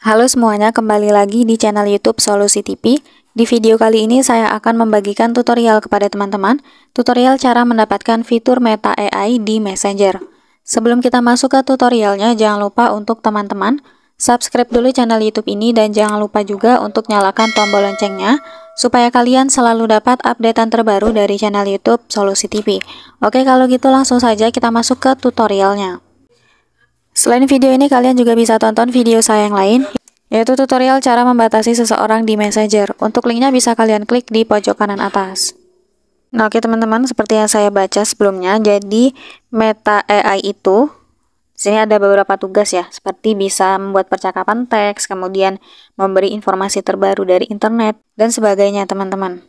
Halo semuanya, kembali lagi di channel YouTube Solusi TV. Di video kali ini saya akan membagikan tutorial kepada teman-teman, tutorial cara mendapatkan fitur Meta AI di Messenger. Sebelum kita masuk ke tutorialnya, jangan lupa untuk teman-teman subscribe dulu channel YouTube ini dan jangan lupa juga untuk nyalakan tombol loncengnya supaya kalian selalu dapat updatean terbaru dari channel YouTube Solusi TV. Oke, kalau gitu langsung saja kita masuk ke tutorialnya. Selain video ini, kalian juga bisa tonton video saya yang lain, yaitu tutorial cara membatasi seseorang di Messenger. Untuk linknya bisa kalian klik di pojok kanan atas. Nah, oke teman-teman, seperti yang saya baca sebelumnya, jadi Meta AI itu sini ada beberapa tugas ya, seperti bisa membuat percakapan teks, kemudian memberi informasi terbaru dari internet, dan sebagainya teman-teman.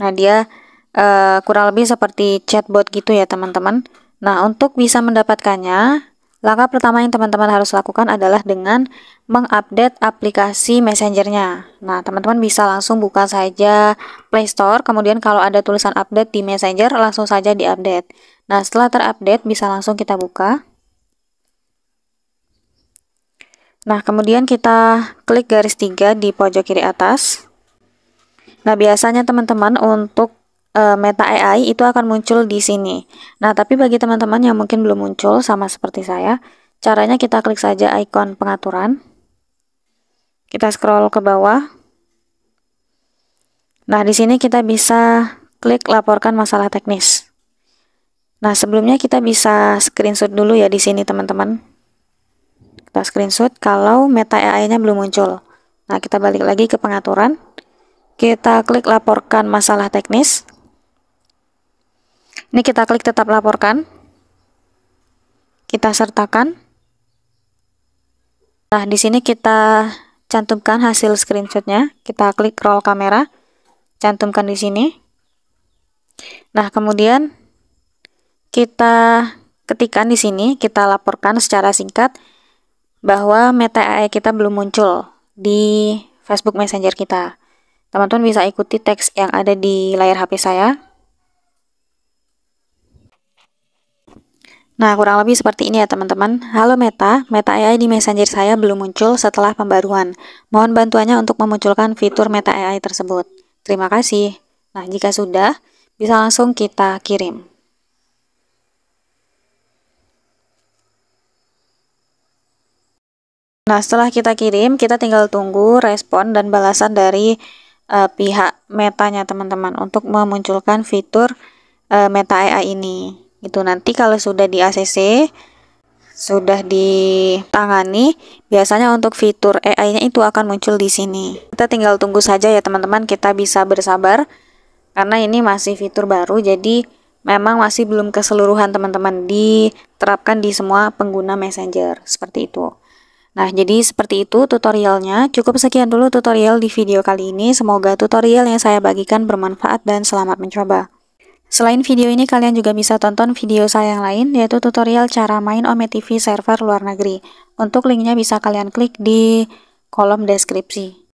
Nah dia uh, kurang lebih seperti chatbot gitu ya teman-teman. Nah, untuk bisa mendapatkannya, langkah pertama yang teman-teman harus lakukan adalah dengan mengupdate aplikasi Messengernya. Nah, teman-teman bisa langsung buka saja Play Store, kemudian kalau ada tulisan update di Messenger, langsung saja diupdate. Nah, setelah terupdate, bisa langsung kita buka. Nah, kemudian kita klik garis tiga di pojok kiri atas. Nah, biasanya teman-teman untuk uh, Meta AI itu akan muncul di sini. Nah, tapi bagi teman-teman yang mungkin belum muncul sama seperti saya, caranya kita klik saja ikon pengaturan. Kita scroll ke bawah. Nah, di sini kita bisa klik laporkan masalah teknis. Nah, sebelumnya kita bisa screenshot dulu ya di sini teman-teman. Kita screenshot kalau Meta AI-nya belum muncul. Nah, kita balik lagi ke pengaturan. Kita klik laporkan masalah teknis. Ini kita klik tetap laporkan. Kita sertakan. Nah, di sini kita cantumkan hasil screenshotnya. Kita klik roll kamera. Cantumkan di sini. Nah, kemudian kita ketikan di sini, kita laporkan secara singkat bahwa meta AI kita belum muncul di Facebook Messenger kita. Teman-teman bisa ikuti teks yang ada di layar HP saya. Nah, kurang lebih seperti ini ya teman-teman. Halo Meta, Meta AI di Messenger saya belum muncul setelah pembaruan. Mohon bantuannya untuk memunculkan fitur Meta AI tersebut. Terima kasih. Nah, jika sudah, bisa langsung kita kirim. Nah, setelah kita kirim, kita tinggal tunggu respon dan balasan dari uh, pihak metanya teman-teman untuk memunculkan fitur uh, meta AI ini. Itu nanti kalau sudah di ACC sudah ditangani, biasanya untuk fitur AI-nya itu akan muncul di sini. Kita tinggal tunggu saja ya teman-teman, kita bisa bersabar karena ini masih fitur baru jadi memang masih belum keseluruhan teman-teman diterapkan di semua pengguna Messenger seperti itu. Nah, jadi seperti itu tutorialnya. Cukup sekian dulu tutorial di video kali ini. Semoga tutorial yang saya bagikan bermanfaat dan selamat mencoba. Selain video ini, kalian juga bisa tonton video saya yang lain, yaitu tutorial cara main Ome TV server luar negeri. Untuk linknya bisa kalian klik di kolom deskripsi.